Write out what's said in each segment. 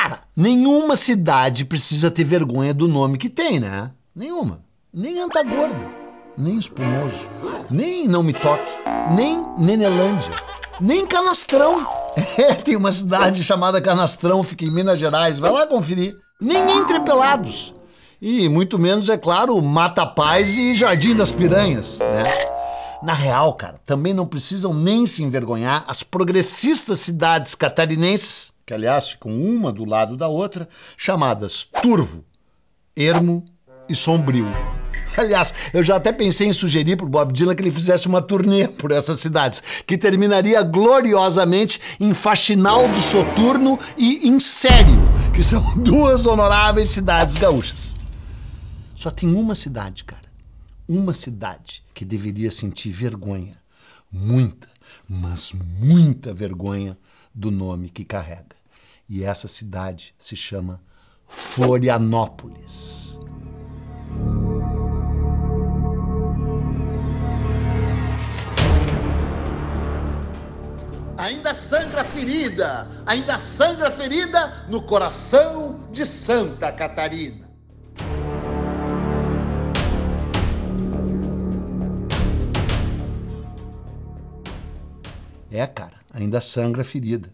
Cara, nenhuma cidade precisa ter vergonha do nome que tem, né? Nenhuma. Nem Antagorda, nem Espumoso, nem Não Me Toque, nem Nenelândia, nem Canastrão. É, tem uma cidade chamada Canastrão, fica em Minas Gerais, vai lá conferir. Nem Entrepelados. E muito menos, é claro, Mata Paz e Jardim das Piranhas, né? Na real, cara, também não precisam nem se envergonhar as progressistas cidades catarinenses que aliás ficam uma do lado da outra, chamadas turvo, ermo e sombrio. Aliás, eu já até pensei em sugerir para o Bob Dylan que ele fizesse uma turnê por essas cidades, que terminaria gloriosamente em Faxinal do Soturno e em Sério, que são duas honoráveis cidades gaúchas. Só tem uma cidade, cara. Uma cidade que deveria sentir vergonha. Muita, mas muita vergonha do nome que carrega. E essa cidade se chama Florianópolis. Ainda sangra ferida, ainda sangra ferida no coração de Santa Catarina. É, cara, ainda sangra ferida.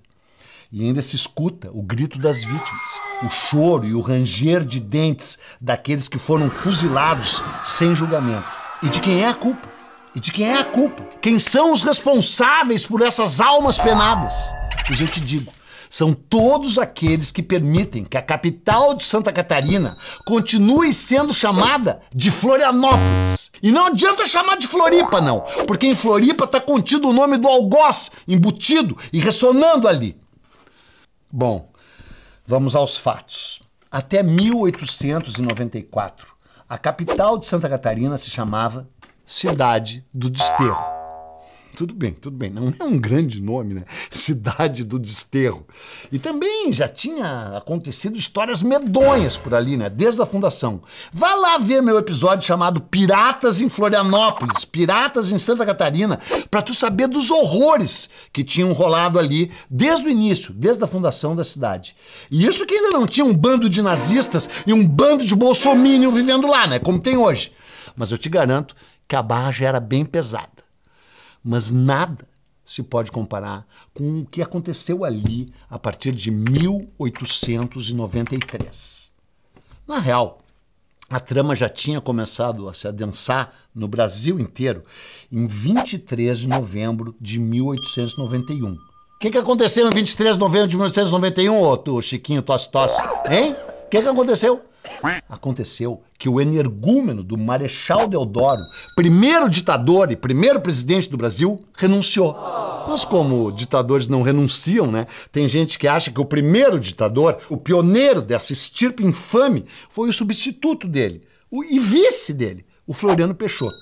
E ainda se escuta o grito das vítimas, o choro e o ranger de dentes daqueles que foram fuzilados sem julgamento. E de quem é a culpa? E de quem é a culpa? Quem são os responsáveis por essas almas penadas? Pois eu te digo, são todos aqueles que permitem que a capital de Santa Catarina continue sendo chamada de Florianópolis. E não adianta chamar de Floripa, não, porque em Floripa está contido o nome do algoz embutido e ressonando ali. Bom, vamos aos fatos. Até 1894, a capital de Santa Catarina se chamava Cidade do Desterro. Tudo bem, tudo bem. Não é um grande nome, né? Cidade do Desterro. E também já tinha acontecido histórias medonhas por ali, né? Desde a fundação. Vá lá ver meu episódio chamado Piratas em Florianópolis, Piratas em Santa Catarina, para tu saber dos horrores que tinham rolado ali desde o início, desde a fundação da cidade. E isso que ainda não tinha um bando de nazistas e um bando de bolsominion vivendo lá, né? Como tem hoje. Mas eu te garanto que a barra já era bem pesada mas nada se pode comparar com o que aconteceu ali a partir de 1893. Na real, a trama já tinha começado a se adensar no Brasil inteiro em 23 de novembro de 1891. O que, que aconteceu em 23 de novembro de 1891, ô, tu, Chiquinho Tosse Tosse? Hein? O que, que aconteceu? Aconteceu que o energúmeno do Marechal Deodoro, primeiro ditador e primeiro presidente do Brasil, renunciou. Mas como ditadores não renunciam, né? Tem gente que acha que o primeiro ditador, o pioneiro dessa estirpe infame, foi o substituto dele, o e vice dele, o Floriano Peixoto.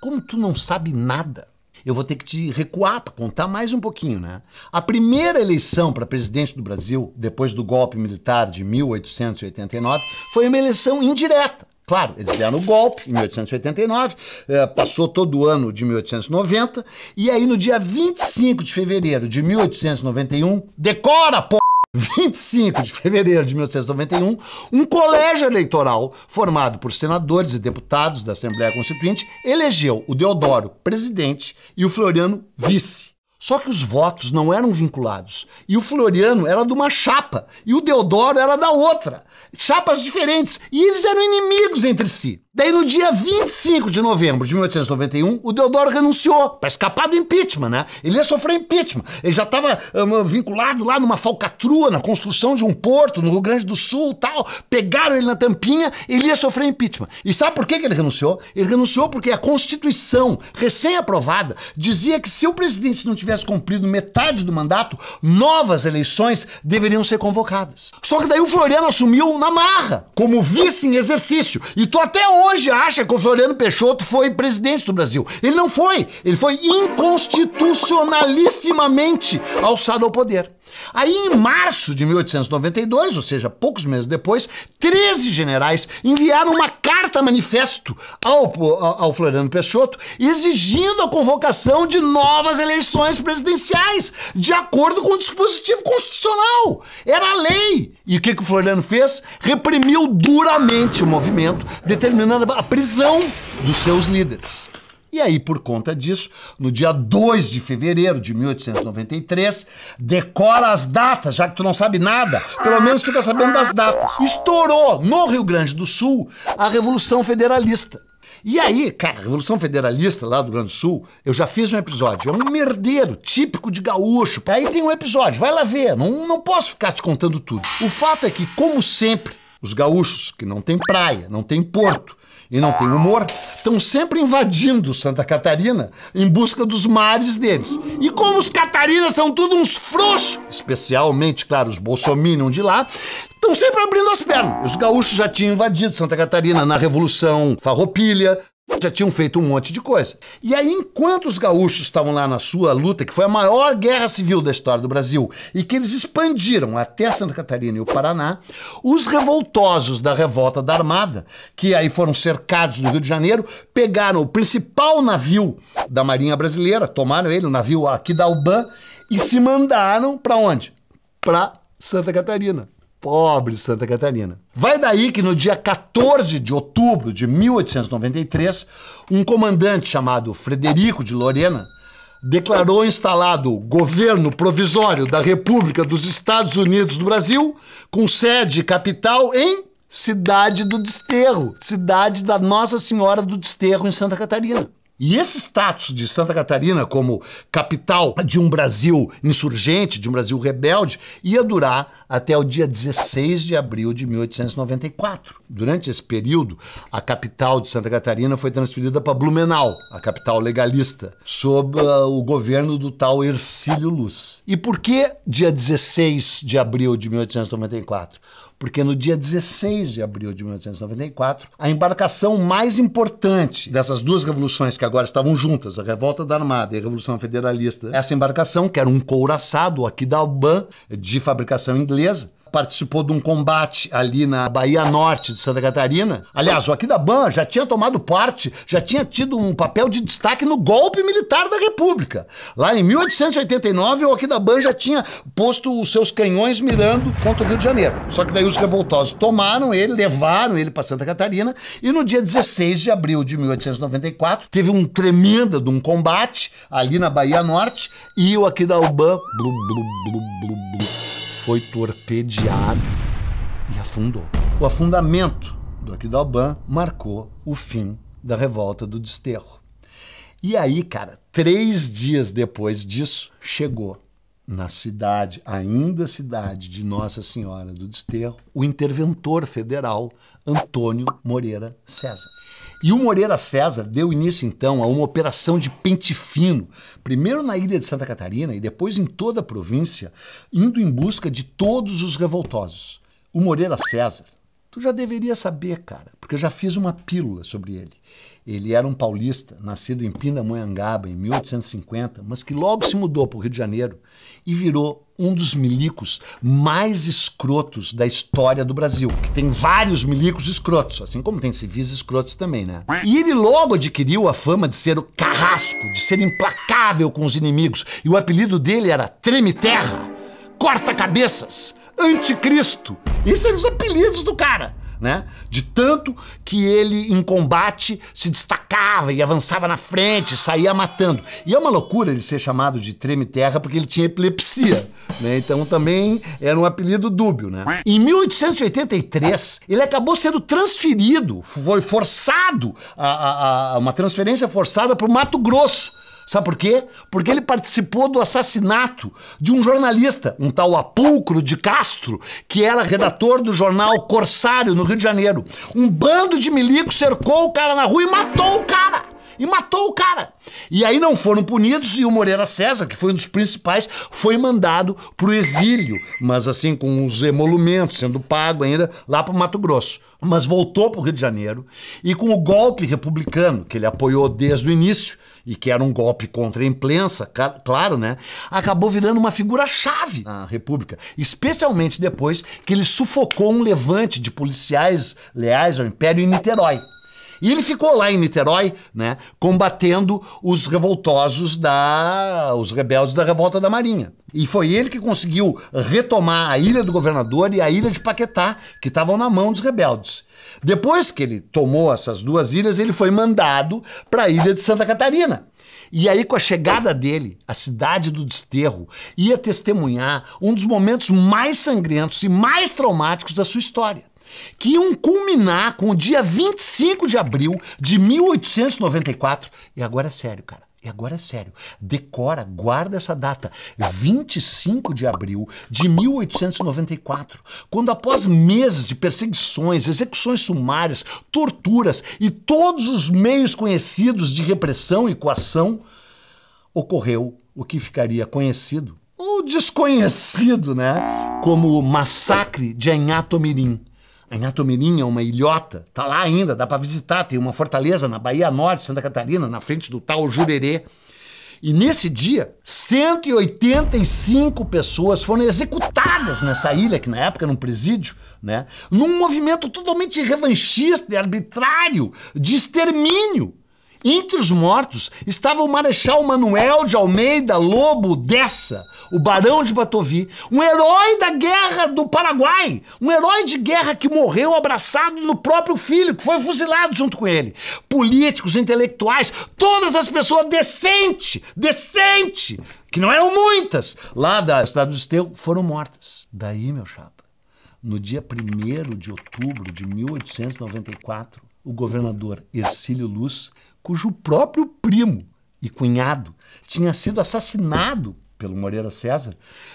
Como tu não sabe nada, eu vou ter que te recuar para contar mais um pouquinho, né? A primeira eleição para presidente do Brasil, depois do golpe militar de 1889, foi uma eleição indireta. Claro, eles deram o golpe em 1889, eh, passou todo o ano de 1890, e aí no dia 25 de fevereiro de 1891, decora, porra! 25 de fevereiro de 1991, um colégio eleitoral formado por senadores e deputados da Assembleia Constituinte elegeu o Deodoro presidente e o Floriano vice. Só que os votos não eram vinculados. E o Floriano era de uma chapa e o Deodoro era da outra. Chapas diferentes. E eles eram inimigos entre si. Daí, no dia 25 de novembro de 1891, o Deodoro renunciou para tá escapar do impeachment, né? Ele ia sofrer impeachment. Ele já estava um, vinculado lá numa falcatrua, na construção de um porto no Rio Grande do Sul tal. Pegaram ele na tampinha, ele ia sofrer impeachment. E sabe por que, que ele renunciou? Ele renunciou porque a Constituição, recém-aprovada, dizia que se o presidente não tivesse cumprido metade do mandato, novas eleições deveriam ser convocadas. Só que daí o Floriano assumiu na marra, como vice em exercício. E tô até hoje hoje acha que o Floriano Peixoto foi presidente do Brasil. Ele não foi. Ele foi inconstitucionalissimamente alçado ao poder. Aí, em março de 1892, ou seja, poucos meses depois, 13 generais enviaram uma carta-manifesto ao, ao Floriano Peixoto exigindo a convocação de novas eleições presidenciais, de acordo com o dispositivo constitucional. Era a lei. E o que, que o Floriano fez? Reprimiu duramente o movimento, determinando a prisão dos seus líderes. E aí, por conta disso, no dia 2 de fevereiro de 1893, decora as datas, já que tu não sabe nada, pelo menos fica sabendo das datas. Estourou no Rio Grande do Sul a Revolução Federalista. E aí, cara, a Revolução Federalista lá do Rio Grande do Sul, eu já fiz um episódio, é um merdeiro, típico de gaúcho. Aí tem um episódio, vai lá ver, não, não posso ficar te contando tudo. O fato é que, como sempre, os gaúchos, que não tem praia, não tem porto, e não tem humor, estão sempre invadindo Santa Catarina em busca dos mares deles. E como os catarinas são tudo uns frouxos, especialmente, claro, os bolsominion de lá, estão sempre abrindo as pernas. Os gaúchos já tinham invadido Santa Catarina na Revolução Farroupilha, já tinham feito um monte de coisa. E aí, enquanto os gaúchos estavam lá na sua luta, que foi a maior guerra civil da história do Brasil, e que eles expandiram até Santa Catarina e o Paraná, os revoltosos da revolta da Armada, que aí foram cercados no Rio de Janeiro, pegaram o principal navio da Marinha Brasileira, tomaram ele, o navio aqui da Uban, e se mandaram para onde? Para Santa Catarina pobre Santa Catarina. Vai daí que no dia 14 de outubro de 1893, um comandante chamado Frederico de Lorena declarou instalado o governo provisório da República dos Estados Unidos do Brasil, com sede capital em Cidade do Desterro, cidade da Nossa Senhora do Desterro em Santa Catarina. E esse status de Santa Catarina como capital de um Brasil insurgente, de um Brasil rebelde, ia durar até o dia 16 de abril de 1894. Durante esse período, a capital de Santa Catarina foi transferida para Blumenau, a capital legalista, sob uh, o governo do tal Ercílio Luz. E por que dia 16 de abril de 1894? porque no dia 16 de abril de 1894, a embarcação mais importante dessas duas revoluções que agora estavam juntas, a Revolta da Armada e a Revolução Federalista, essa embarcação, que era um couraçado aqui da Alban, de fabricação inglesa, participou de um combate ali na Bahia Norte de Santa Catarina. Aliás, o Aquidaban já tinha tomado parte, já tinha tido um papel de destaque no golpe militar da República. Lá em 1889, o Aquidaban já tinha posto os seus canhões mirando contra o Rio de Janeiro. Só que daí os revoltosos tomaram ele, levaram ele para Santa Catarina e no dia 16 de abril de 1894 teve um tremenda de um combate ali na Bahia Norte e o Aquidaban blu, blu, blu, blu, blu foi torpedeado e afundou. O afundamento do Aquidaban marcou o fim da revolta do desterro. E aí, cara, três dias depois disso, chegou na cidade, ainda cidade de Nossa Senhora do Desterro, o interventor federal Antônio Moreira César. E o Moreira César deu início então a uma operação de pente fino, primeiro na ilha de Santa Catarina e depois em toda a província, indo em busca de todos os revoltosos. O Moreira César Tu já deveria saber, cara, porque eu já fiz uma pílula sobre ele. Ele era um paulista, nascido em Pindamonhangaba em 1850, mas que logo se mudou para o Rio de Janeiro e virou um dos milicos mais escrotos da história do Brasil, que tem vários milicos escrotos, assim como tem civis escrotos também, né? E ele logo adquiriu a fama de ser o carrasco, de ser implacável com os inimigos, e o apelido dele era Treme Terra, Corta Cabeças, anticristo. Isso eram os apelidos do cara. Né? De tanto que ele, em combate, se destacava e avançava na frente, saía matando. E é uma loucura ele ser chamado de treme-terra porque ele tinha epilepsia, né? Então também era um apelido dúbio, né? Em 1883, ele acabou sendo transferido, foi forçado, a, a, a uma transferência forçada para o Mato Grosso, Sabe por quê? Porque ele participou do assassinato de um jornalista, um tal Apulcro de Castro, que era redator do jornal Corsário, no Rio de Janeiro. Um bando de milico cercou o cara na rua e matou o cara! E matou o cara! E aí não foram punidos e o Moreira César, que foi um dos principais, foi mandado para o exílio, mas assim com os emolumentos sendo pago ainda lá para o Mato Grosso. Mas voltou para o Rio de Janeiro e com o golpe republicano que ele apoiou desde o início e que era um golpe contra a imprensa, claro, né? Acabou virando uma figura chave na República, especialmente depois que ele sufocou um levante de policiais leais ao Império em Niterói. E ele ficou lá em Niterói, né, combatendo os revoltosos da os rebeldes da revolta da Marinha. E foi ele que conseguiu retomar a ilha do governador e a ilha de Paquetá, que estavam na mão dos rebeldes. Depois que ele tomou essas duas ilhas, ele foi mandado para a ilha de Santa Catarina. E aí, com a chegada dele, a cidade do desterro ia testemunhar um dos momentos mais sangrentos e mais traumáticos da sua história que iam culminar com o dia 25 de abril de 1894. E agora é sério, cara. E agora é sério. Decora, guarda essa data. 25 de abril de 1894. Quando, após meses de perseguições, execuções sumárias, torturas e todos os meios conhecidos de repressão e coação, ocorreu o que ficaria conhecido, ou desconhecido, né? Como o massacre de Anhatomirim. A Inhatomerinha é uma ilhota, tá lá ainda, dá para visitar, tem uma fortaleza na Bahia Norte, Santa Catarina, na frente do tal Jurerê. E nesse dia, 185 pessoas foram executadas nessa ilha, que na época era um presídio, né? Num movimento totalmente revanchista e arbitrário de extermínio entre os mortos estava o Marechal Manuel de Almeida Lobo Dessa, o Barão de Batovi, um herói da guerra do Paraguai, um herói de guerra que morreu abraçado no próprio filho, que foi fuzilado junto com ele. Políticos, intelectuais, todas as pessoas decentes, decente, que não eram muitas, lá da cidade do Esteu, foram mortas. Daí, meu chapa, no dia 1 de outubro de 1894, o governador Ercílio Luz cujo próprio primo e cunhado tinha sido assassinado pelo Moreira César,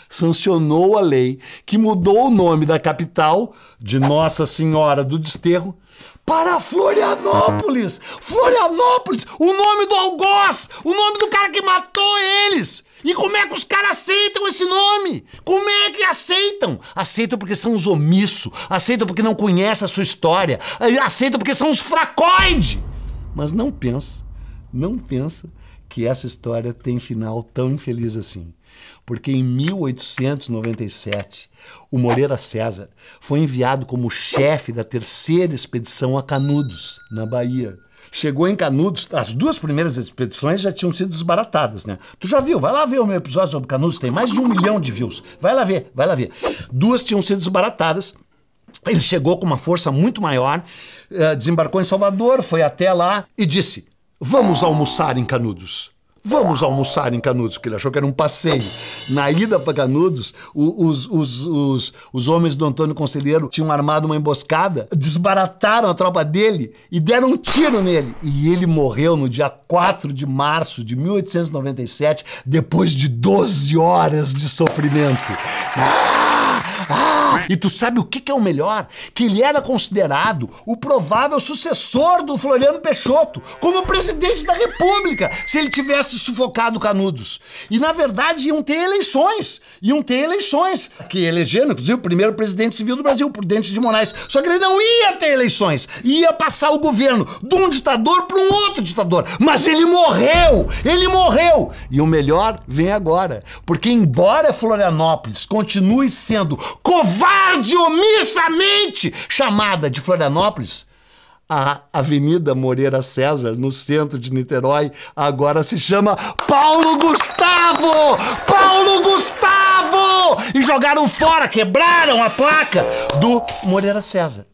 sancionou a lei que mudou o nome da capital de Nossa Senhora do Desterro para Florianópolis. Florianópolis, o nome do algoz, o nome do cara que matou eles. E como é que os caras aceitam esse nome? Como é que aceitam? Aceitam porque são os omissos, aceitam porque não conhecem a sua história, aceitam porque são os fracoides. Mas não pensa, não pensa que essa história tem final tão infeliz assim. Porque em 1897, o Moreira César foi enviado como chefe da terceira expedição a Canudos, na Bahia. Chegou em Canudos, as duas primeiras expedições já tinham sido desbaratadas, né? Tu já viu? Vai lá ver o meu episódio sobre Canudos, tem mais de um milhão de views. Vai lá ver, vai lá ver. Duas tinham sido desbaratadas ele chegou com uma força muito maior, eh, desembarcou em Salvador, foi até lá e disse: Vamos almoçar em Canudos. Vamos almoçar em Canudos, porque ele achou que era um passeio. Na ida para Canudos, os, os, os, os, homens do Antônio Conselheiro tinham armado uma emboscada, desbarataram a tropa dele e deram um tiro nele. E ele morreu no dia 4 de março de 1897, depois de 12 horas de sofrimento. Ah! E tu sabe o que, que é o melhor? Que ele era considerado o provável sucessor do Floriano Peixoto como presidente da República, se ele tivesse sufocado Canudos. E na verdade iam ter eleições, iam ter eleições, que elegeram inclusive o primeiro presidente civil do Brasil, Prudente de Moraes. Só que ele não ia ter eleições, ia passar o governo de um ditador para um outro ditador. Mas ele morreu, ele morreu. E o melhor vem agora, porque embora Florianópolis continue sendo covarde covarde omissamente chamada de Florianópolis a Avenida Moreira César, no centro de Niterói, agora se chama Paulo Gustavo! Paulo Gustavo! E jogaram fora, quebraram a placa do Moreira César.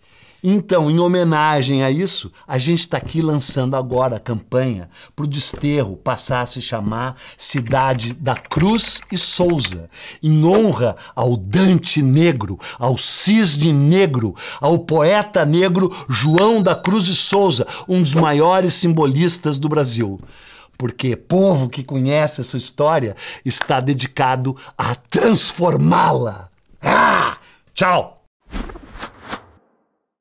Então, em homenagem a isso, a gente está aqui lançando agora a campanha para o desterro passar a se chamar Cidade da Cruz e Souza, em honra ao Dante Negro, ao Cisne Negro, ao poeta negro João da Cruz e Souza, um dos maiores simbolistas do Brasil porque povo que conhece essa história está dedicado a transformá-la. Ah! Tchau!